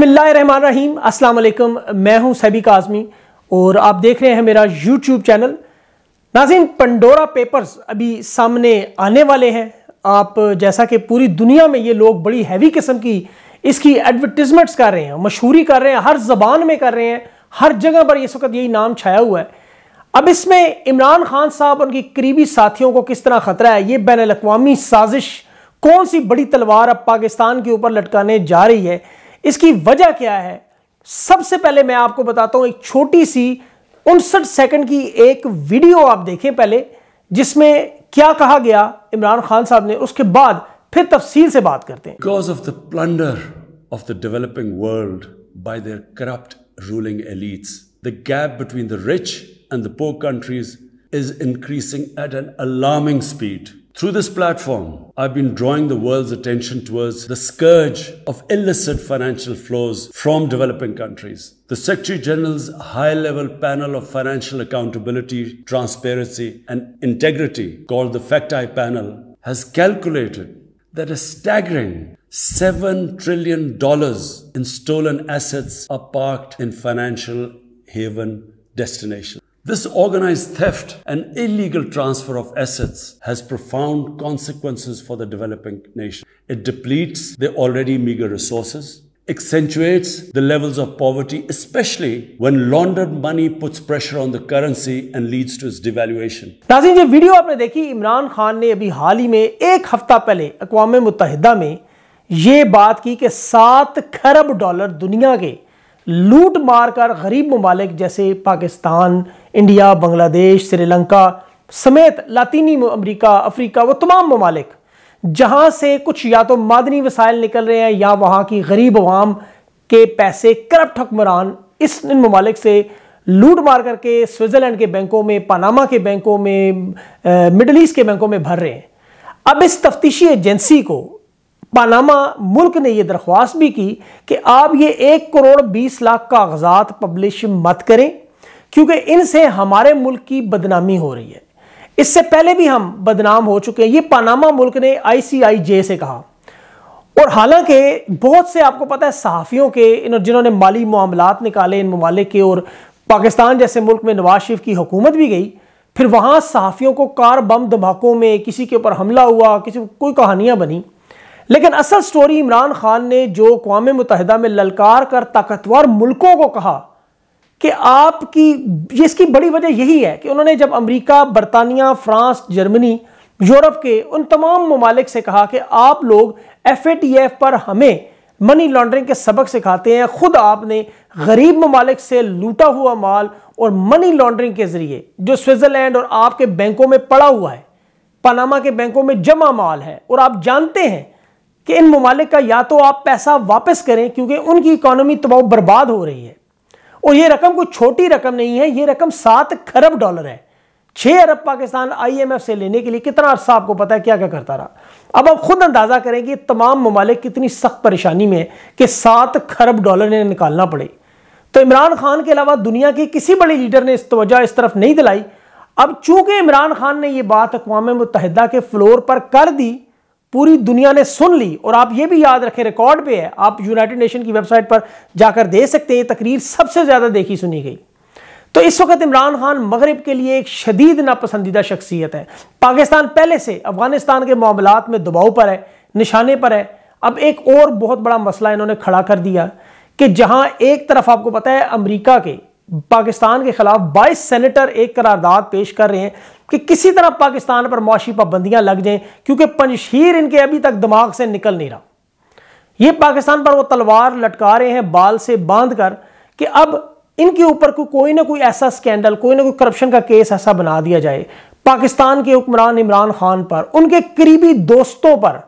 बसमीम् अल्लाम मैं हूं सैबिक आज़मी और आप देख रहे हैं मेरा YouTube channel Nazim Pandora Papers अभी सामने आने वाले हैं आप जैसा कि पूरी दुनिया में ये लोग बड़ी हैवी किस्म की इसकी एडवर्टिजमेंट्स कर रहे हैं मशहूरी कर रहे हैं हर जबान में कर रहे हैं हर जगह पर इस वक्त यही नाम छाया हुआ है अब इसमें इमरान खान साहब उनकी करीबी साथियों को किस तरह खतरा है ये बैन अवी साजिश कौन सी बड़ी तलवार अब पाकिस्तान के ऊपर लटकाने जा रही है इसकी वजह क्या है सबसे पहले मैं आपको बताता हूं एक छोटी सी उनसठ सेकंड की एक वीडियो आप देखें पहले जिसमें क्या कहा गया इमरान खान साहब ने उसके बाद फिर तफसील से बात करते हैं because of the plunder of the developing world by their corrupt ruling elites the gap between the rich and the poor countries is increasing at an alarming speed Through this platform, I've been drawing the world's attention towards the scourge of illicit financial flows from developing countries. The Secretary General's high level panel of financial accountability, transparency, and integrity, called the FACTI panel, has calculated that a staggering $7 trillion in stolen assets are parked in financial haven destinations. This organized theft and illegal transfer of assets has profound consequences for the developing nation. It depletes their already meager resources, accentuates the levels of poverty, especially when laundered money puts pressure on the currency and leads to its devaluation. नाजिन ये वीडियो आपने देखी इमरान खान ने अभी हाल ही में एक हफ्ता पहले अकवाम मुतहदा में ये बात की कि सात खरब डॉलर दुनिया के लूट मार कर poor countries like Pakistan. India Bangladesh Sri Lanka समेत लातीनी अमरीका अफ्रीका वो तमाम ममालिक जहाँ से कुछ या तो मादनी वसाइल निकल रहे हैं या वहाँ की गरीब अवाम के पैसे करप्ट हुक्मरान इस इन ममालिक से लूट मार करके स्विट्ज़रलैंड के बैंकों में पानामा के बैंकों में मिडल ईस्ट के बैंकों में भर रहे हैं अब इस तफ्तीशी एजेंसी को पानामा मुल्क ने यह दरख्वास्त भी की कि आप ये एक करोड़ बीस लाख कागजात पब्लिश मत करें क्योंकि इनसे हमारे मुल्क की बदनामी हो रही है इससे पहले भी हम बदनाम हो चुके हैं ये पानामा मुल्क ने आईसीआईजे से कहा और हालांकि बहुत से आपको पता है सहाफ़ियों के जिन्होंने माली मामला निकाले इन ममालिक के और पाकिस्तान जैसे मुल्क में नवाज शरीफ की हुकूमत भी गई फिर वहां सहाफ़ियों को कार बम धमाकों में किसी के ऊपर हमला हुआ किसी कोई कहानियां बनी लेकिन असल स्टोरी इमरान खान ने जो अकवाम मुतहदा में ललकार कर ताकतवर मुल्कों को कहा कि आपकी इसकी बड़ी वजह यही है कि उन्होंने जब अमेरिका बरतानिया फ्रांस जर्मनी यूरोप के उन तमाम ममालिक से कहा कि आप लोग एफ ए टी एफ पर हमें मनी लॉन्ड्रिंग के सबक सिखाते हैं खुद आपने गरीब ममालिक से लूटा हुआ माल और मनी लॉन्ड्रिंग के जरिए जो स्विट्जरलैंड और आपके बैंकों में पड़ा हुआ है पनामा के बैंकों में जमा माल है और आप जानते हैं कि इन ममालिक का या तो आप पैसा वापस करें क्योंकि उनकी इकानमी तबाह बर्बाद हो रही है और ये रकम कोई छोटी रकम नहीं है ये रकम सात खरब डॉलर है छह अरब पाकिस्तान आईएमएफ से लेने के लिए कितना अरसा आपको पता है क्या क्या करता रहा अब आप खुद अंदाजा करें कि तमाम ममालिक कितनी सख्त परेशानी में कि सात खरब डॉलर ने निकालना पड़े तो इमरान खान के अलावा दुनिया के किसी बड़े लीडर ने इस तोजह इस तरफ नहीं दिलाई अब चूंकि इमरान खान ने यह बात अकवा मुतहदा के फ्लोर पर कर दी पूरी दुनिया ने सुन ली और आप ये भी याद रखें रिकॉर्ड पे है आप यूनाइटेड नेशन की वेबसाइट पर जाकर दे सकते हैं ये तकरीर सबसे ज़्यादा देखी सुनी गई तो इस वक्त इमरान खान मगरब के लिए एक शदीद नापसंदीदा शख्सियत है पाकिस्तान पहले से अफगानिस्तान के मामला में दबाव पर है निशाने पर है अब एक और बहुत बड़ा मसला इन्होंने खड़ा कर दिया कि जहां एक तरफ आपको पता है अमरीका के पाकिस्तान के खिलाफ 22 सेनेटर एक करारदाद पेश कर रहे हैं कि किसी तरह पाकिस्तान पर मुआशी पाबंदियां लग जाएं क्योंकि पंजशीर इनके अभी तक दिमाग से निकल नहीं रहा ये पाकिस्तान पर वो तलवार लटका रहे हैं बाल से बांध कर कि अब इनके ऊपर को कोई ना कोई ऐसा स्कैंडल कोई ना कोई करप्शन का केस ऐसा बना दिया जाए पाकिस्तान के हुक्मरान इमरान खान पर उनके करीबी दोस्तों पर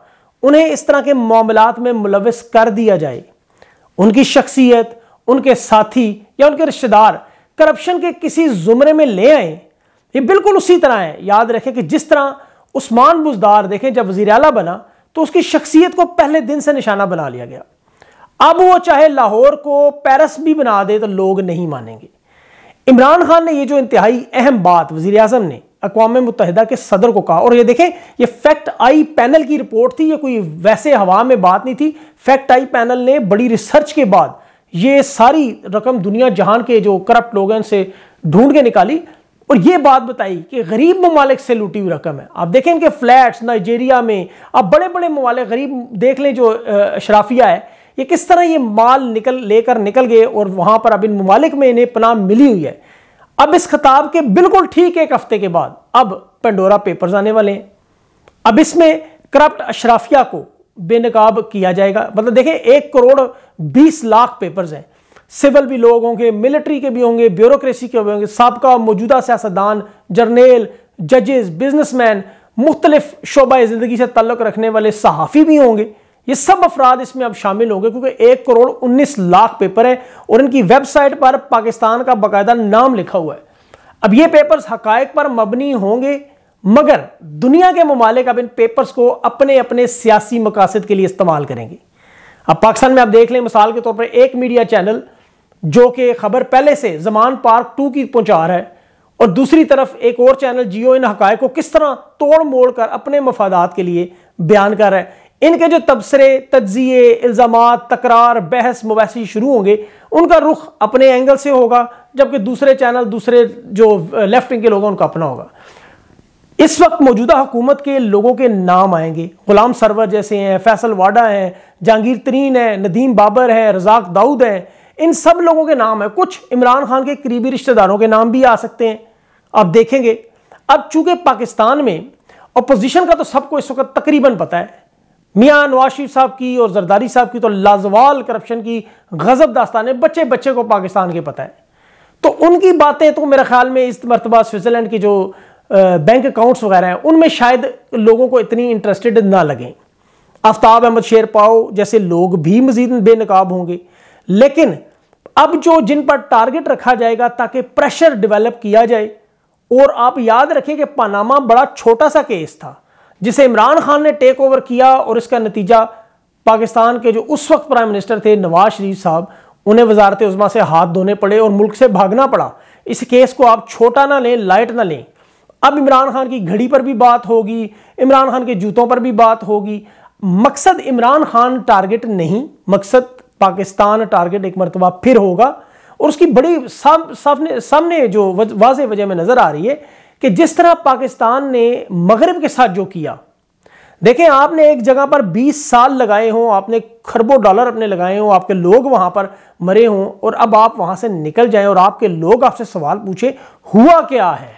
उन्हें इस तरह के मामलात में मुलविस कर दिया जाए उनकी शख्सियत उनके साथी या उनके रिश्तेदार करप्शन के किसी जुमरे में ले आए ये बिल्कुल उसी तरह है याद रखें कि जिस तरह उस्मान बुजदार देखें जब वजीर अला बना तो उसकी शख्सियत को पहले दिन से निशाना बना लिया गया अब वो चाहे लाहौर को पेरिस भी बना दे तो लोग नहीं मानेंगे इमरान खान ने ये जो इंतहाई अहम बात वजीर अजम ने अकवा मुतहदा के सदर को कहा और ये देखें ये फैक्ट आई पैनल की रिपोर्ट थी ये कोई वैसे हवा में बात नहीं थी फैक्ट आई पैनल ने बड़ी रिसर्च के बाद ये सारी रकम दुनिया जहान के जो करप्ट लोग हैं उनसे ढूंढ के निकाली और ये बात बताई कि गरीब ममालिक से लुटी हुई रकम है आप देखें इनके फ्लैट्स नाइजेरिया में आप बड़े बड़े ममालिक गरीब देख लें जो अशराफिया है ये किस तरह ये माल निकल लेकर निकल गए और वहां पर अब इन ममालिक में इन्हें पनाह मिली हुई है अब इस खिताब के बिल्कुल ठीक एक हफ्ते के बाद अब पेंडोरा पेपर्स आने वाले हैं अब इसमें करप्ट अशराफिया को बेनकाब किया जाएगा मतलब देखें एक करोड़ बीस लाख पेपर्स हैं सिविल भी लोग होंगे मिलिट्री के भी होंगे ब्यूरोक्रेसी के भी होंगे सबका मौजूदा सियासतदान जर्नेल जजेस बिजनेसमैन मुख्तलिफ शोबा ज़िंदगी से तल्लक रखने वाले सहाफ़ी भी होंगे ये सब अफराद इसमें अब शामिल होंगे क्योंकि एक करोड़ उन्नीस लाख पेपर हैं और इनकी वेबसाइट पर पाकिस्तान का बाकायदा नाम लिखा हुआ है अब ये पेपर्स हकायक पर मबनी होंगे मगर दुनिया के ममालिक अब इन पेपर्स को अपने अपने सियासी मकासद के लिए इस्तेमाल करेंगे अब पाकिस्तान में आप देख लें मिसाल के तौर पर एक मीडिया चैनल जो कि खबर पहले से जमान पार्क टू की पहुंचा रहा है और दूसरी तरफ एक और चैनल जियो इन हक को किस तरह तोड़ मोड़ कर अपने मफादात के लिए बयान कर रहा है इनके जो तबसरे तजिए इल्ज़ाम तकरार बहस मुबैसी शुरू होंगे उनका रुख अपने एंगल से होगा जबकि दूसरे चैनल दूसरे जो लेफ्ट विंग के लोग हैं उनका अपना होगा इस वक्त मौजूदा हुकूमत के लोगों के नाम आएंगे गुलाम सरवर जैसे हैं फैसल वाडा हैं जहांगीर तरीन हैं नदीम बाबर हैं रजाक दाऊद हैं इन सब लोगों के नाम है कुछ इमरान खान के करीबी रिश्तेदारों के नाम भी आ सकते हैं आप देखेंगे अब चूंकि पाकिस्तान में अपोजिशन का तो सबको इस वक्त तकरीबन पता है मियाँ नवाज शरीफ साहब की और जरदारी साहब की तो लाजवाल करप्शन की गजब दास्तान बच्चे बच्चे को पाकिस्तान के पता है तो उनकी बातें तो मेरे ख्याल में इस मरतबा स्विट्ज़रलैंड की जो बैंक अकाउंट्स वगैरह हैं उनमें शायद लोगों को इतनी इंटरेस्टेड ना लगें आफ्ताब अहमद शेर पाओ जैसे लोग भी मजीद बेनकाब होंगे लेकिन अब जो जिन पर टारगेट रखा जाएगा ताकि प्रेशर डेवलप किया जाए और आप याद रखें कि पानामा बड़ा छोटा सा केस था जिसे इमरान खान ने टेक ओवर किया और इसका नतीजा पाकिस्तान के जो उस वक्त प्राइम मिनिस्टर थे नवाज शरीफ साहब उन्हें वजारत उजमा से हाथ धोने पड़े और मुल्क से भागना पड़ा इस केस को आप छोटा ना लें लाइट ना लें अब इमरान खान की घड़ी पर भी बात होगी इमरान खान के जूतों पर भी बात होगी मकसद इमरान खान टारगेट नहीं मकसद पाकिस्तान टारगेट एक मरतबा फिर होगा और उसकी बड़ी साम, सामने सामने जो वाज वजह में नज़र आ रही है कि जिस तरह पाकिस्तान ने मगरब के साथ जो किया देखें आपने एक जगह पर 20 साल लगाए हों आपने खरबों डॉलर अपने लगाए हों आपके लोग वहां पर मरे हों और अब आप वहां से निकल जाएं और आपके लोग आपसे सवाल पूछे हुआ क्या है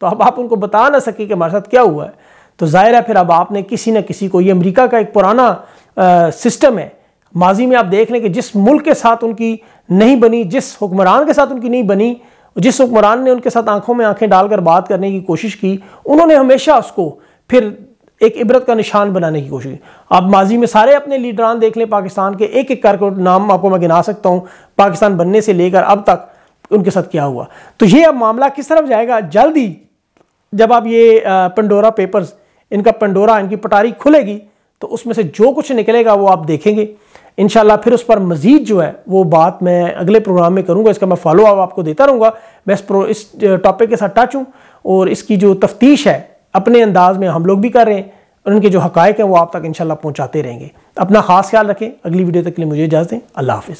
तो अब आप उनको बता ना सके कि हमारे साथ क्या हुआ है तो जाहिर है फिर अब आपने किसी ना किसी को ये अमेरिका का एक पुराना आ, सिस्टम है माजी में आप देख लें कि जिस मुल्क के साथ उनकी नहीं बनी जिस हुक्मरान के साथ उनकी नहीं बनी जिस हुक्मरान ने उनके साथ आंखों में आंखें डालकर बात करने की कोशिश की उन्होंने हमेशा उसको फिर एक इबरत का निशान बनाने की कोशिश की आप माजी में सारे अपने लीडरान देख लें पाकिस्तान के एक एक करके नाम आपको मैं गिना सकता हूँ पाकिस्तान बनने से लेकर अब तक उनके साथ क्या हुआ तो ये अब मामला किस तरफ जाएगा जल्द ही जब आप ये पंडोरा पेपर्स इनका पंडोरा इनकी पटारी खुलेगी तो उसमें से जो कुछ निकलेगा वो आप देखेंगे इन फिर उस पर मजीद जो है वो बात मैं अगले प्रोग्राम में करूँगा इसका मैं फॉलो अप आपको देता रहूँगा मैं इस प्रो इस टॉपिक के साथ टच हूँ और इसकी जो तफ्तीश है अपने अंदाज में हम लोग भी कर रहे हैं और उनके जो हक़ हैं वो आप तक इंशाल्लाह पहुँचाते रहेंगे अपना खास ख्याल रखें अगली वीडियो तक के लिए मुझे इजाज़ दें अल्लाह